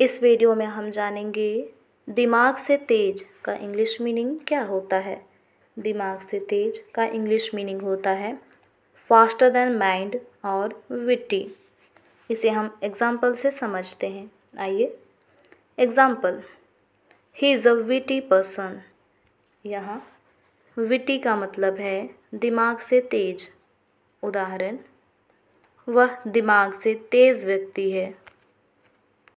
इस वीडियो में हम जानेंगे दिमाग से तेज का इंग्लिश मीनिंग क्या होता है दिमाग से तेज का इंग्लिश मीनिंग होता है फास्टर देन माइंड और विट्टी इसे हम एग्ज़ाम्पल से समझते हैं आइए example he is a witty person यहाँ विटी का मतलब है दिमाग से तेज उदाहरण वह दिमाग से तेज़ व्यक्ति है